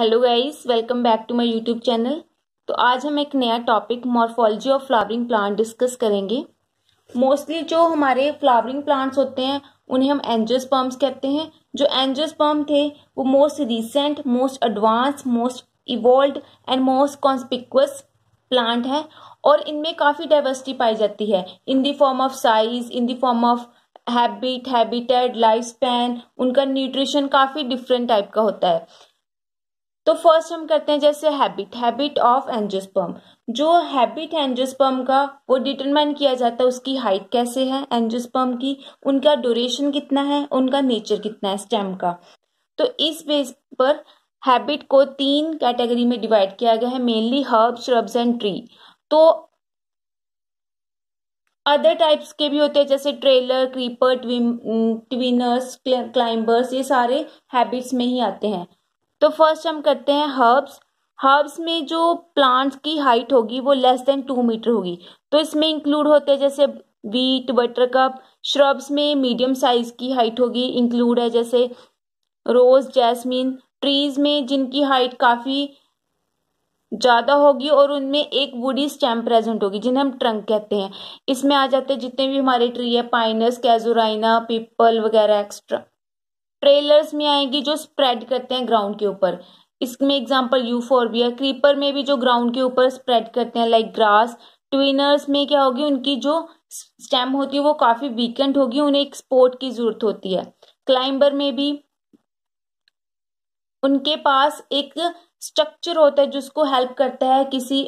hello guys welcome back to my YouTube channel तो आज हम एक नया topic morphology of flowering plant discuss करेंगे मोस्टली जो हमारे फ्लावरिंग प्लांट्स होते हैं उन्हें हम एंजियोस्पर्म्स कहते हैं जो एंजियोस्पर्म थे वो most recent most advance most evolve and most conspicuous plant है और इनमें काफ़ी डाइवर्सिटी पाई जाती है in the form of size in the form of habit habitat life span उनका न्यूट्रिशन काफ़ी डिफरेंट टाइप का होता है तो फर्स्ट हम करते हैं जैसे हैबिट हैबिट ऑफ एंजियोस्पर्म जो हैबिट है एंजियोस्पर्म का वो डिटरमाइन किया जाता है उसकी हाइट कैसे है एंजियोस्पर्म की उनका ड्यूरेशन कितना है उनका नेचर कितना है स्टेम का तो इस बेस पर हैबिट को तीन कैटेगरी में डिवाइड किया गया है mainly herb shrubs and tree तो अदर टाइप्स के भी होते हैं जैसे ट्रेलर क्रीपर ट्विनर्स क्लाइंबर्स ये सारे हैबिट्स में ही आते हैं तो फर्स्ट हम करते हैं हर्ब्स हर्ब्स में जो प्लांट्स की हाइट होगी वो लेस देन टू मीटर होगी तो इसमें इंक्लूड होते हैं जैसे वीट बटरकप श्रब्स में मीडियम साइज की हाइट होगी इंक्लूड है जैसे रोज जैस्मिन ट्रीज में जिनकी हाइट काफ़ी ज़्यादा होगी और उनमें एक वुडी स्टेम प्रेजेंट होगी जिन्हें हम ट्रंक कहते हैं इसमें आ जाते हैं जितने भी हमारे ट्री है पाइनस कैजोराइना पीपल वगैरह एक्स्ट्रा ट्रेलर्स में आएगी जो स्प्रेड करते हैं ग्राउंड के ऊपर इसमें एग्जाम्पल है क्रीपर में भी जो ग्राउंड के ऊपर स्प्रेड करते हैं लाइक ग्रास ट्विनर्स में क्या होगी उनकी जो स्टेम होती है वो काफी वीकेंड होगी उन्हें एक स्पोर्ट की जरूरत होती है क्लाइंबर में भी उनके पास एक स्ट्रक्चर होता है जिसको हेल्प करता है किसी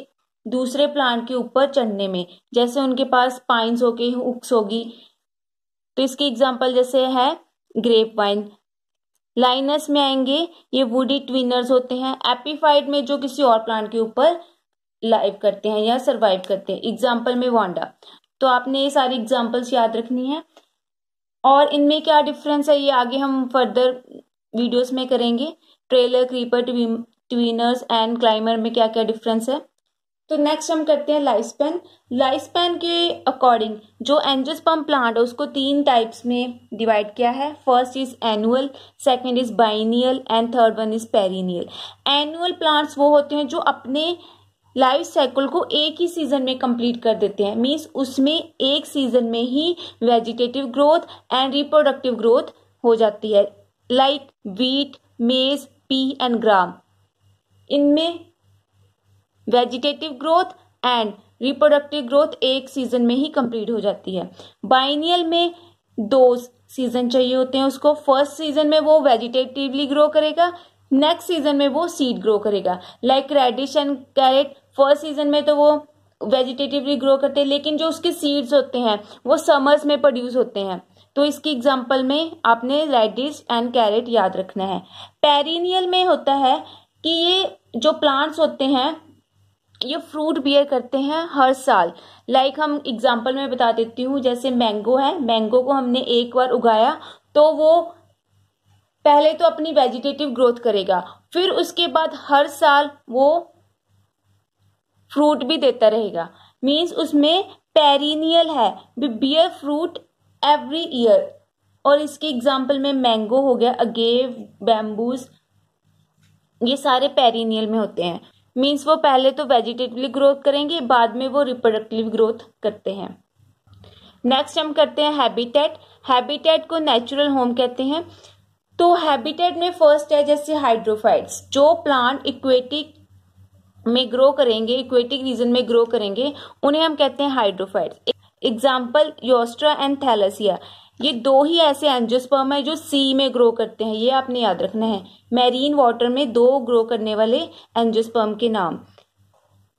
दूसरे प्लांट के ऊपर चढ़ने में जैसे उनके पास पाइन्स हो हुक्स होगी तो इसकी एग्जाम्पल जैसे है ग्रेप वाइन लाइनस में आएंगे ये वुडी ट्विनर्स होते हैं एपीफाइड में जो किसी और प्लांट के ऊपर लाइव करते हैं या सर्वाइव करते हैं एग्जाम्पल में वांडा तो आपने ये सारी एग्जाम्पल्स याद रखनी है और इनमें क्या डिफरेंस है ये आगे हम फर्दर वीडियोस में करेंगे trailer creeper twiners and climber में क्या क्या डिफरेंस है तो नेक्स्ट हम करते हैं लाइफ स्पेन लाइफ स्पेन के अकॉर्डिंग जो एंजस पम्प प्लांट है उसको तीन टाइप्स में डिवाइड किया है first is annual second is biennial and third one is perennial annual plants वो होते हैं जो अपने लाइफ साइकिल को एक ही सीजन में कंप्लीट कर देते हैं मीन्स उसमें एक सीजन में ही vegetative growth and reproductive growth हो जाती है like wheat maize pea and gram इनमें vegetative growth and reproductive growth एक सीजन में ही कंप्लीट हो जाती है बाइनियल में दो सीजन चाहिए होते हैं उसको फर्स्ट सीजन में वो वेजिटेटिवली ग्रो करेगा नेक्स्ट सीजन में वो सीड ग्रो करेगा like radish and carrot first season में तो वो वेजिटेटिवली ग्रो करते हैं लेकिन जो उसके सीड्स होते हैं वो समर्स में प्रोड्यूस होते हैं तो इसकी एग्जाम्पल में आपने रेडिश एंड कैरेट याद रखना है पेरिनियल में होता है कि ये जो प्लांट्स होते हैं ये फ्रूट बियर करते हैं हर साल लाइक हम एग्जाम्पल में बता देती हूँ जैसे मैंगो है मैंगो को हमने एक बार उगाया तो वो पहले तो अपनी वेजिटेटिव ग्रोथ करेगा फिर उसके बाद हर साल वो फ्रूट भी देता रहेगा मीन्स उसमें पेरिनियल है बियर फ्रूट एवरी ईयर और इसके एग्जाम्पल में मैंगो हो गया अगेव बैम्बूज ये सारे पेरिनियल में होते हैं मीन्स वो पहले तो वेजिटेटिवली ग्रोथ करेंगे बाद में वो रिप्रोडक्टिव ग्रोथ करते हैं नेक्स्ट हम करते हैं हैबिटेट हैबिटेट को नेचुरल होम कहते हैं तो हैबिटेट में फर्स्ट है जैसे हाइड्रोफाइट्स जो प्लांट इक्वेटिक में ग्रो करेंगे इक्वेटिक रीजन में ग्रो करेंगे उन्हें हम कहते हैं hydrophytes example zostera and thalassia ये दो ही ऐसे एंजोस्पर्म है जो सी में ग्रो करते हैं ये आपने याद रखना है मैरीन वाटर में दो ग्रो करने वाले एंजोस्पर्म के नाम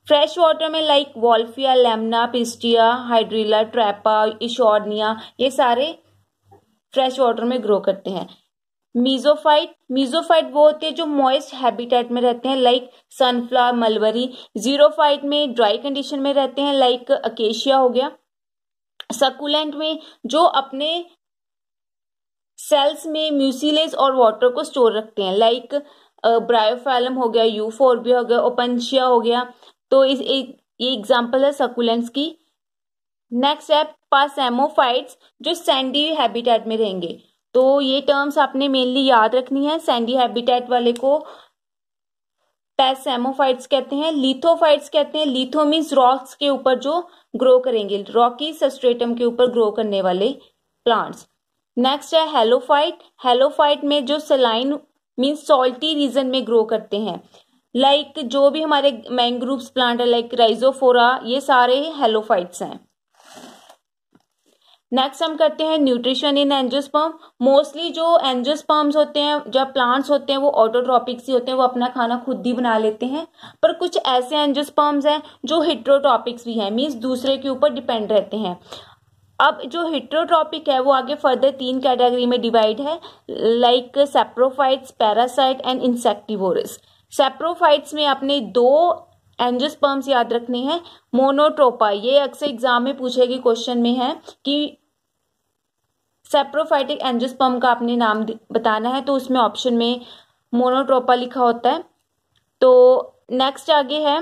फ्रेश वाटर में like wolffia lemna pistia hydrilla trapa eichhornia ये सारे फ्रेश वाटर में ग्रो करते हैं मीजोफाइट मीजोफाइट वो होते हैं जो मॉइस्ट हैबिटेट में रहते हैं लाइक सनफ्लावर मलबरी जीरोफाइट में ड्राई कंडीशन में रहते हैं लाइक अकेशिया हो गया सकुलेंट में जो अपने सेल्स में म्यूसिलेज और वाटर को स्टोर रखते हैं लाइक ब्रायोफाइलम हो गया यू हो गया ओपनशिया हो गया तो इस एक ये एग्जांपल है सकुलेंट्स की नेक्स्ट है पासेमोफाइट्स जो सैंडी हैबिटेट में रहेंगे तो ये टर्म्स आपने मेनली याद रखनी है सैंडी हैबिटेट वाले को पैसेमोफाइट्स कहते हैं लिथोफाइट्स कहते हैं लिथोमीन्स रॉक्स के ऊपर जो ग्रो करेंगे रॉकी सबस्ट्रेटम के ऊपर ग्रो करने वाले प्लांट्स नेक्स्ट है हेलोफाइट हेलोफाइट में जो सलाइन मीन्स सॉल्टी रीजन में ग्रो करते हैं लाइक like, जो भी हमारे मैंग्रोव्स प्लांट है लाइक राइजोफोरा ये सारे हेलोफाइट्स हैं नेक्स्ट हम करते हैं न्यूट्रिशन इन एंजियोस्पर्म मोस्टली जो एंजियोस्पर्म्स होते हैं जो प्लांट्स होते हैं वो ऑटोट्रॉपिक्स ही होते हैं वो अपना खाना खुद ही बना लेते हैं पर कुछ ऐसे एंजियोस्पर्म्स हैं जो हिट्रोट्रॉपिक्स भी हैं मीन्स दूसरे के ऊपर डिपेंड रहते हैं अब जो हिट्रोट्रॉपिक है वो आगे फर्दर तीन कैटेगरी में डिवाइड है like saprophytes parasite and insectivorous saprophytes में अपने दो एंजियोस्पर्म्स याद रखने हैं मोनोट्रोपा ये अक्सर एग्जाम में पूछेगी क्वेश्चन में है कि सेप्रोफाइटिक एंजोस्पर्म का आपने नाम बताना है तो उसमें ऑप्शन में मोनोट्रोपा लिखा होता है तो नेक्स्ट आगे है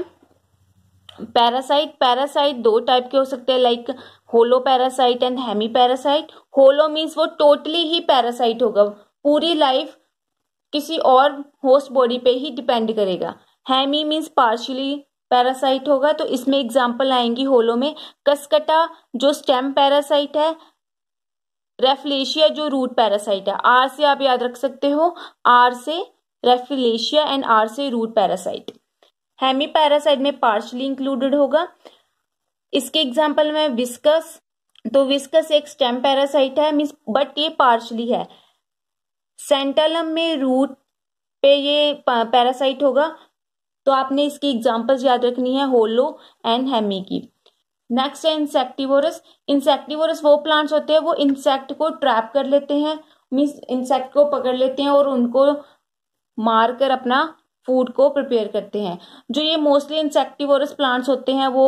पैरासाइट पैरासाइट दो टाइप के हो सकते हैं like holo parasite and hemi parasite holo means वो टोटली ही पैरासाइट होगा पूरी लाइफ किसी और होस्ट बॉडी पे ही डिपेंड करेगा हैमी मीन्स पार्शली पैरासाइट होगा तो इसमें एग्जाम्पल आएंगी होलो में कसकटा जो स्टेम पैरासाइट है रेफलेशिया जो रूट पैरासाइट है आर से आप याद रख सकते हो आर से रेफलेशिया एंड आर से रूट पैरासाइट हैमी पैरासाइट में पार्शली इंक्लूडेड होगा इसके एग्जाम्पल में विस्कस तो विस्कस एक स्टेम पैरासाइट है मीन्स बट ये पार्शली है सेंटलम में रूट पे ये पैरासाइट होगा तो आपने इसकी एग्जाम्पल्स याद रखनी है होलो एंड हेमी की नेक्स्ट है इंसेक्टिवोरस इंसेक्टिवोरस वो प्लांट्स होते हैं वो इंसेक्ट को ट्रैप कर लेते हैं मीन्स इंसेक्ट को पकड़ लेते हैं और उनको मारकर अपना फूड को प्रिपेयर करते हैं जो ये मोस्टली इंसेक्टिवोरस प्लांट्स होते हैं वो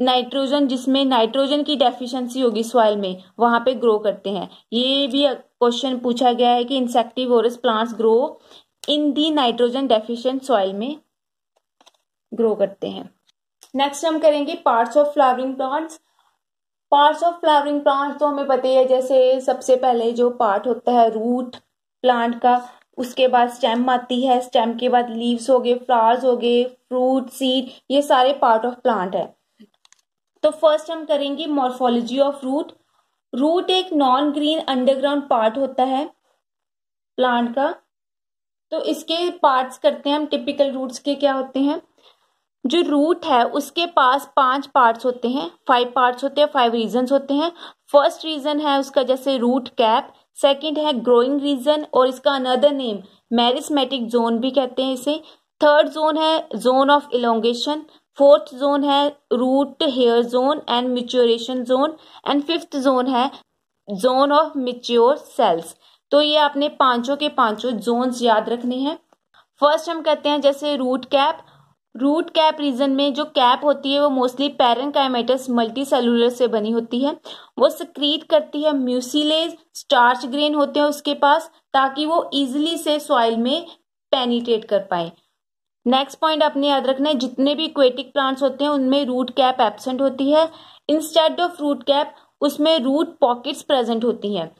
नाइट्रोजन जिसमें नाइट्रोजन की डेफिशिएंसी होगी सॉइल में वहां पे ग्रो करते हैं ये भी क्वेश्चन पूछा गया है कि insectivorous plants grow in the nitrogen deficient soil में ग्रो करते हैं नेक्स्ट हम करेंगे parts of flowering plants parts of flowering plants तो हमें पता ही है जैसे सबसे पहले जो पार्ट होता है रूट प्लांट का उसके बाद स्टेम आती है स्टेम के बाद लीव्स हो गए फ्लावर्स हो गए फ्रूट सीड ये सारे पार्ट ऑफ प्लांट है तो फर्स्ट हम करेंगे मॉर्फोलॉजी ऑफ रूट रूट एक नॉन ग्रीन अंडरग्राउंड पार्ट होता है प्लांट का तो इसके पार्ट्स करते हैं हम टिपिकल रूट्स के क्या होते हैं जो रूट है उसके पास पांच पार्ट्स होते हैं फाइव पार्ट्स होते हैं फाइव रीजंस होते हैं फर्स्ट रीजन है उसका जैसे रूट कैप सेकंड है ग्रोइंग रीजन और इसका अनदर नेम मैरिस्मेटिक जोन भी कहते हैं इसे थर्ड जोन है zone of elongation fourth zone है root hair zone and maturation zone and fifth zone है जोन ऑफ मिच्योर सेल्स तो ये आपने पांचों के पांचों जोन याद रखने हैं फर्स्ट हम कहते हैं जैसे root cap root cap region में जो कैप होती है वो मोस्टली पैरनकाइमेटस मल्टी सेलुलर से बनी होती है वो सक्रीट करती है म्यूसिलेज स्टार्च ग्रेन होते हैं उसके पास ताकि वो इजिली से सॉइल में पेनिट्रेट कर पाए नेक्स्ट पॉइंट आपने याद रखना है जितने भी इक्वेटिक प्लांट्स होते हैं उनमें रूट कैप एबसेंट होती है इंस्टेड ऑफ रूट कैप उसमें रूट पॉकेट्स प्रेजेंट होती हैं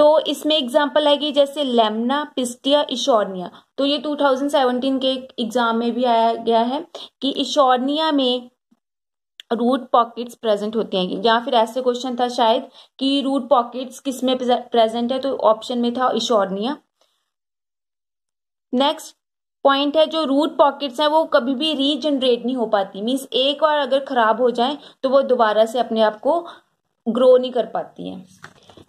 तो इसमें एग्जाम्पल आएगी जैसे लेमना पिस्टिया इशोर्निया तो ये 2017 के एग्जाम में भी आया गया है कि इशोर्निया में रूट पॉकेट्स प्रेजेंट होते हैं या फिर ऐसे क्वेश्चन था शायद कि रूट पॉकेट्स किस में प्रेजेंट है तो ऑप्शन में था इशोर्निया नेक्स्ट पॉइंट है जो रूट पॉकेट्स हैं वो कभी भी रीजनरेट नहीं हो पाती मीन्स एक बार अगर खराब हो जाए तो वो दोबारा से अपने आप को ग्रो नहीं कर पाती है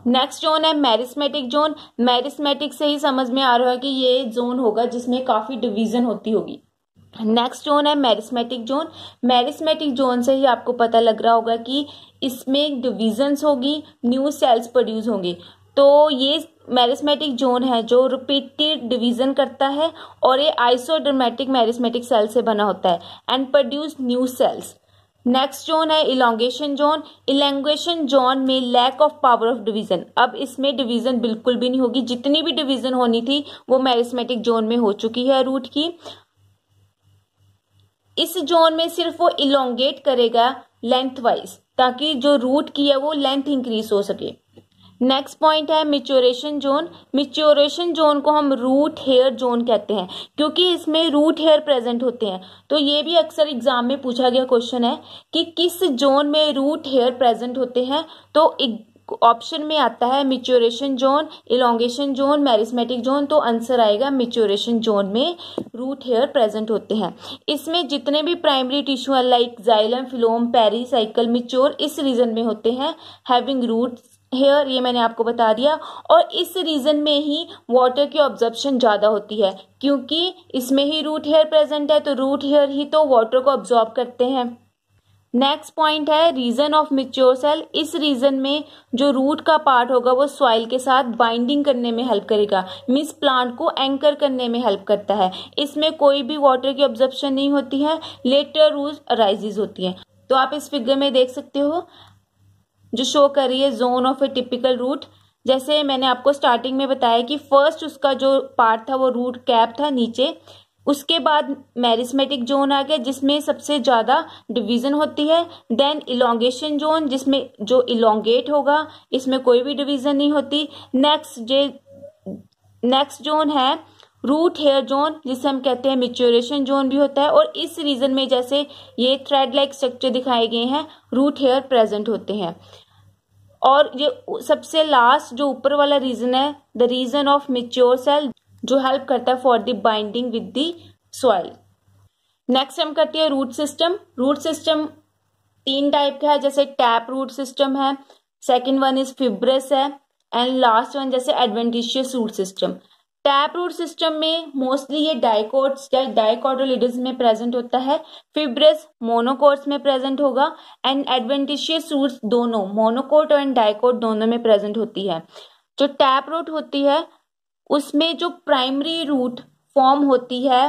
नेक्स्ट जोन है मैरिस्मेटिक जोन मैरिस्मेटिक से ही समझ में आ रहा है कि ये जोन होगा जिसमें काफ़ी डिवीजन होती होगी नेक्स्ट जोन है मैरिस्मेटिक जोन मैरिस्मेटिक जोन से ही आपको पता लग रहा होगा कि इसमें डिविजन्स होगी न्यू सेल्स प्रोड्यूस होंगे तो ये मैरिस्मेटिक जोन है जो रिपीटेड डिवीजन करता है और ये आइसोडर्मेटिक मैरिस्मेटिक सेल से बना होता है and produce new cells next zone है इलांगेशन जोन इलांगेशन जोन में lack of power of division अब इसमें डिवीजन बिल्कुल भी नहीं होगी जितनी भी डिवीजन होनी थी वो मैरिस्मेटिक जोन में हो चुकी है रूट की इस जोन में सिर्फ वो इलोंगेट करेगा लेंथ वाइज ताकि जो रूट की है वो लेंथ इंक्रीज हो सके नेक्स्ट पॉइंट है मिच्योरेशन जोन मिच्योरेशन जोन को हम रूट हेयर जोन कहते हैं क्योंकि इसमें रूट हेयर प्रेजेंट होते हैं तो ये भी अक्सर एग्जाम में पूछा गया क्वेश्चन है कि किस जोन में रूट हेयर प्रेजेंट होते हैं तो ऑप्शन में आता है maturation zone elongation zone meristematic zone तो आंसर आएगा मिच्योरेशन जोन में रूट हेयर प्रेजेंट होते हैं इसमें जितने भी प्राइमरी टिश्यू हैं like xylem phloem pericycle mature इस रीजन में होते हैं हैविंग रूट हेयर ये मैंने आपको बता दिया और इस रीज़न में ही वाटर की ऑब्जॉर्प्शन ज़्यादा होती है क्योंकि इसमें ही रूट हेयर प्रेजेंट है तो रूट हेयर ही तो वाटर को ऑब्जॉर्ब करते हैं नेक्स्ट पॉइंट है रीजन ऑफ मिच्योर सेल इस रीजन में जो रूट का पार्ट होगा वो सॉइल के साथ बाइंडिंग करने में हेल्प करेगा मिस प्लांट को एंकर करने में हेल्प करता है इसमें कोई भी वाटर की ऑब्जॉर्प्शन नहीं होती है लेटर रूज अराइजेज होती है तो आप इस फिगर में देख सकते हो जो शो कर रही है zone of a typical root जैसे मैंने आपको स्टार्टिंग में बताया कि फर्स्ट उसका जो पार्ट था वो रूट कैप था नीचे उसके बाद मैरिस्मेटिक जोन आ गया जिसमें सबसे ज़्यादा डिवीज़न होती है देन इलोंगेशन जोन जिसमें जो इलोंगेट होगा इसमें कोई भी डिवीज़न नहीं होती नेक्स्ट जे नेक्स्ट जोन है रूट हेयर जोन जिसे हम कहते हैं मिच्योरेशन जोन भी होता है और इस रीजन में जैसे ये थ्रेड लाइक स्ट्रक्चर दिखाए गए हैं रूट हेयर प्रेजेंट होते हैं और ये सबसे लास्ट जो ऊपर वाला रीजन है the region of mature cell जो हेल्प करता है for the binding with the soil next हम करते हैं रूट सिस्टम रूट सिस्टम तीन टाइप का है जैसे टैप रूट सिस्टम है सेकेंड वन इज फिब्रस है एंड लास्ट वन जैसे adventitious root system tap root system में मोस्टली ये डाइकोट्स या डाइकोटोलिडस में प्रेजेंट होता है फिब्रस मोनोकोट्स में प्रेजेंट होगा एंड एडवेंटिशियस रूट्स दोनों मोनोकोट और डाइकोट दोनों में प्रेजेंट होती है जो टैप रूट होती है उसमें जो प्राइमरी रूट फॉर्म होती है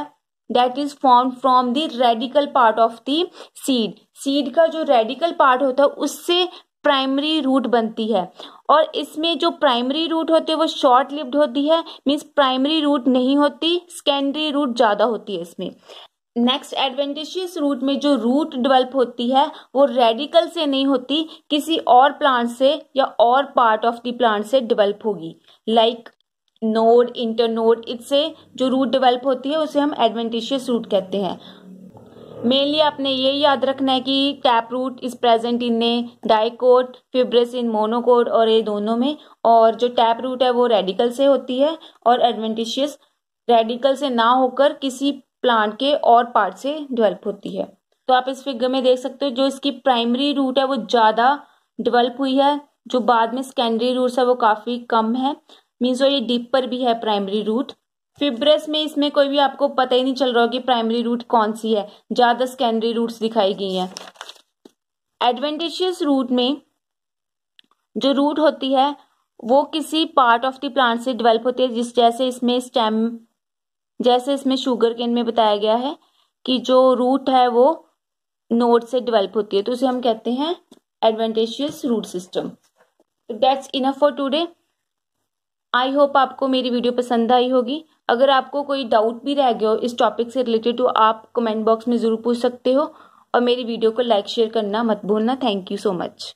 that is form from the radicle part of the seed seed का जो रेडिकल पार्ट होता है उससे प्राइमरी रूट बनती है और इसमें जो प्राइमरी रूट होती है वो शॉर्ट लिव्ड होती है मीन्स प्राइमरी रूट नहीं होती सेकेंडरी रूट ज़्यादा होती है इसमें नेक्स्ट एडवेंटिशियस रूट में जो रूट डेवलप होती है वो रेडिकल से नहीं होती किसी और प्लांट से या और पार्ट ऑफ द प्लांट से डेवलप होगी लाइक नोड इंटरनोड इससे जो रूट डेवलप होती है उसे हम एडवेंटिशियस रूट कहते हैं मेनली आपने ये याद रखना है कि tap root is present in a code fibrous in monocot और ये दोनों में और जो टैप रूट है वो रेडिकल से होती है और एडवेंटिशियस रेडिकल से ना होकर किसी प्लांट के और पार्ट से डेवलप होती है तो आप इस फिगर में देख सकते हो जो इसकी प्राइमरी रूट है वो ज़्यादा डेवलप हुई है जो बाद में सेकेंडरी रूट है वो काफ़ी कम है मीन्स वो ये डीपर भी है प्राइमरी रूट फिब्रस में इसमें कोई भी आपको पता ही नहीं चल रहा हो कि प्राइमरी रूट कौन सी है ज़्यादा सेकेंडरी रूट्स दिखाई गई हैं एडवेंटेशियस रूट में जो रूट होती है वो किसी पार्ट ऑफ द प्लांट से डेवलप होती है जिस जैसे इसमें स्टेम जैसे इसमें शुगर केन में बताया गया है कि जो रूट है वो नोड से डेवलप होती है तो उसे हम कहते हैं adventitious root system that's enough for today I hope आपको मेरी वीडियो पसंद आई होगी अगर आपको कोई डाउट भी रह गया हो इस टॉपिक से रिलेटेड तो आप कमेंट बॉक्स में ज़रूर पूछ सकते हो और मेरी वीडियो को लाइक शेयर करना मत भूलना थैंक यू सो मच